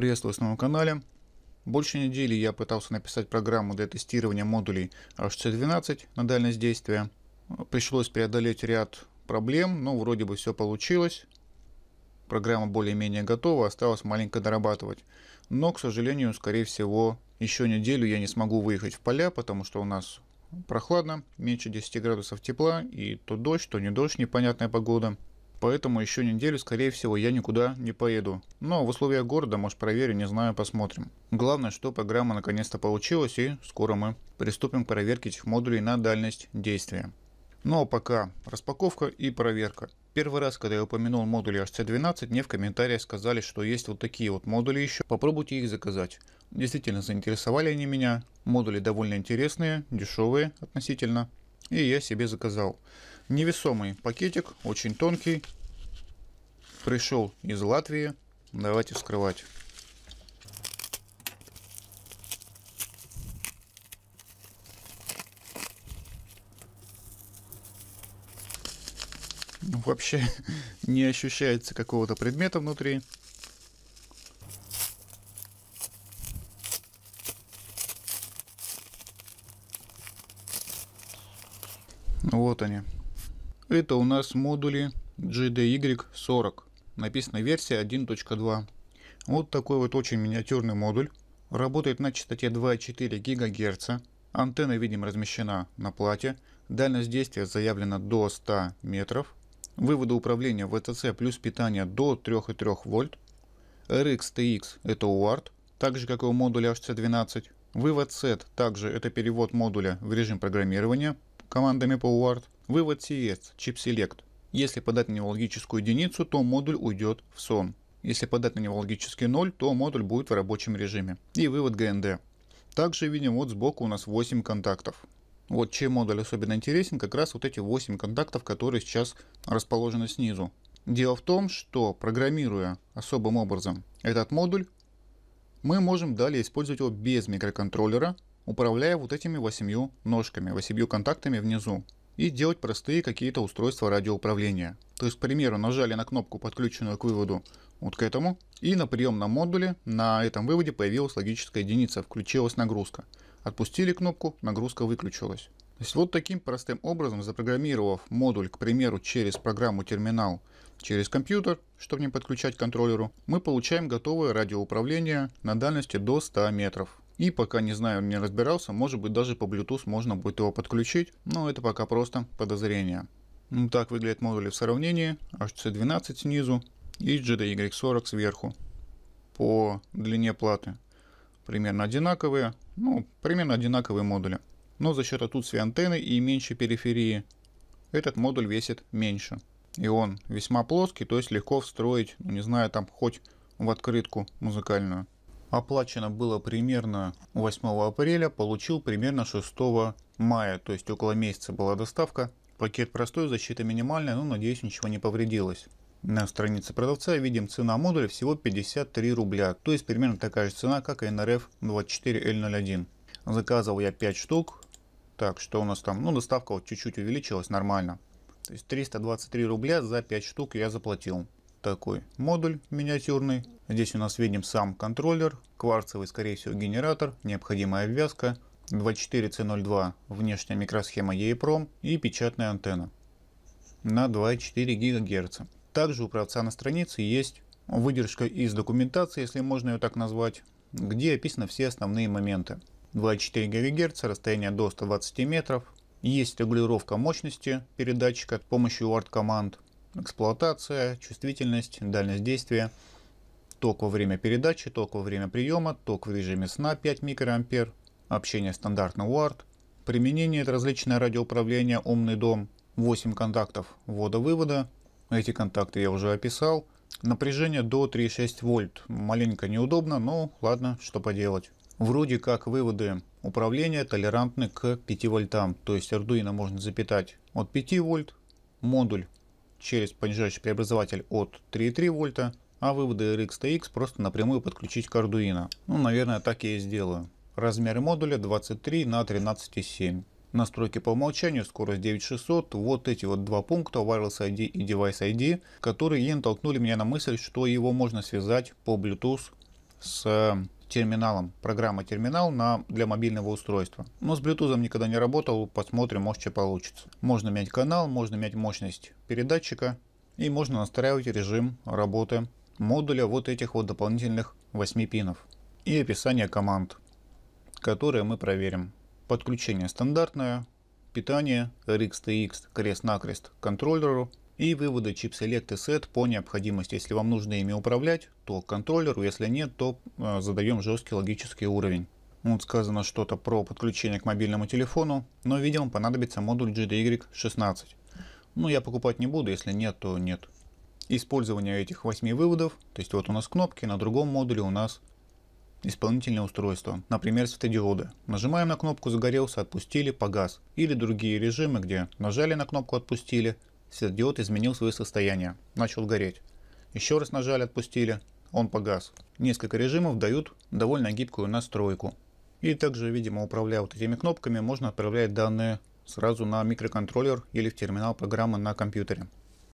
Приветствую вас на моем канале. Больше недели я пытался написать программу для тестирования модулей HC12 на дальность действия. Пришлось преодолеть ряд проблем, но вроде бы все получилось. Программа более-менее готова, осталось маленько дорабатывать. Но, к сожалению, скорее всего, еще неделю я не смогу выехать в поля, потому что у нас прохладно, меньше 10 градусов тепла, и то дождь, то не дождь, непонятная погода. Поэтому еще неделю, скорее всего, я никуда не поеду. Но в условиях города, может, проверю, не знаю, посмотрим. Главное, что программа наконец-то получилась, и скоро мы приступим к проверке этих модулей на дальность действия. Ну а пока распаковка и проверка. Первый раз, когда я упомянул модули HC12, мне в комментариях сказали, что есть вот такие вот модули еще, попробуйте их заказать. Действительно заинтересовали они меня, модули довольно интересные, дешевые относительно, и я себе заказал. Невесомый пакетик, очень тонкий. Пришел из Латвии. Давайте вскрывать. Вообще не ощущается какого-то предмета внутри. Вот они. Это у нас модули GDY40. Написана версия 1.2. Вот такой вот очень миниатюрный модуль. Работает на частоте 2,4 ГГц. Антенна, видим, размещена на плате. Дальность действия заявлена до 100 метров. Выводы управления VCC плюс питание до 3,3 вольт. RX-TX – это UART, так же как и у модуля HC12. Вывод SET также это перевод модуля в режим программирования командами по вывод CS, чип select. Если подать на него логическую единицу, то модуль уйдет в сон. Если подать на него логический 0, то модуль будет в рабочем режиме. И вывод GND. Также видим вот сбоку у нас 8 контактов. Вот чем модуль особенно интересен, как раз вот эти 8 контактов, которые сейчас расположены снизу. Дело в том, что программируя особым образом этот модуль, мы можем далее использовать его без микроконтроллера, управляя вот этими восемью ножками, восемью контактами внизу и делать простые какие-то устройства радиоуправления. То есть, к примеру, нажали на кнопку, подключенную к выводу, вот к этому, и на приемном модуле на этом выводе появилась логическая единица, включилась нагрузка. Отпустили кнопку, нагрузка выключилась. То есть вот таким простым образом, запрограммировав модуль, к примеру, через программу терминал, через компьютер, чтобы не подключать контроллеру, мы получаем готовое радиоуправление на дальности до 100 метров. И пока не знаю, не разбирался, может быть даже по Bluetooth можно будет его подключить, но это пока просто подозрение. Ну, так выглядят модули в сравнении, HC12 снизу и GDY40 сверху. По длине платы примерно одинаковые, ну примерно одинаковые модули. Но за счет отсутствия антенны и меньшей периферии этот модуль весит меньше. И он весьма плоский, то есть легко встроить, ну не знаю, там хоть в открытку музыкальную оплачено было примерно 8 апреля, получил примерно 6 мая, то есть около месяца была доставка. Пакет простой, защита минимальная, но надеюсь ничего не повредилось. На странице продавца видим цена модуля всего 53 рубля, то есть примерно такая же цена, как и NRF24L01. Заказывал я 5 штук. Так, что у нас там? Ну, доставка вот чуть-чуть увеличилась, нормально. То есть 323 рубля за 5 штук я заплатил такой модуль миниатюрный. Здесь у нас видим сам контроллер, кварцевый, скорее всего, генератор, необходимая обвязка, 24C02 внешняя микросхема EEPROM и печатная антенна на 2,4 ГГц. Также у продавца на странице есть выдержка из документации, если можно ее так назвать, где описаны все основные моменты. 2,4 ГГц, расстояние до 120 метров, есть регулировка мощности передатчика с помощью UART команд, эксплуатация, чувствительность, дальность действия, ток во время передачи, ток во время приема, ток в режиме сна 5 микроампер, общение стандартно UART, применение это различное радиоуправление «Умный дом», 8 контактов ввода-вывода, эти контакты я уже описал, напряжение до 3,6 вольт, маленько неудобно, но ладно, что поделать. Вроде как выводы управления толерантны к 5 вольтам, то есть Arduino можно запитать от 5 вольт, модуль через понижающий преобразователь от 3,3 вольта, а выводы RX TX просто напрямую подключить к Arduino. Ну, наверное, так я и сделаю. Размеры модуля 23 на 13,7. Настройки по умолчанию, скорость 9600, вот эти вот два пункта, Wireless ID и Device ID, которые и натолкнули меня на мысль, что его можно связать по Bluetooth с терминалом, программа терминал на, для мобильного устройства. Но с Bluetooth никогда не работал, посмотрим, может что получится. Можно менять канал, можно менять мощность передатчика и можно настраивать режим работы модуля вот этих вот дополнительных 8 пинов. И описание команд, которые мы проверим. Подключение стандартное, питание rxtx крест-накрест к контроллеру – и вывода chip select set по необходимости. Если вам нужно ими управлять, то контроллеру, если нет, то э, задаем жесткий логический уровень. Вот сказано что-то про подключение к мобильному телефону, но видимо понадобится модуль GDY16. Ну я покупать не буду, если нет, то нет. Использование этих 8 выводов, то есть вот у нас кнопки, на другом модуле у нас исполнительное устройство, например светодиоды. Нажимаем на кнопку загорелся, отпустили, погас. Или другие режимы, где нажали на кнопку отпустили, Светодиод изменил свое состояние, начал гореть. Еще раз нажали, отпустили, он погас. Несколько режимов дают довольно гибкую настройку. И также, видимо, управляя вот этими кнопками, можно отправлять данные сразу на микроконтроллер или в терминал программы на компьютере.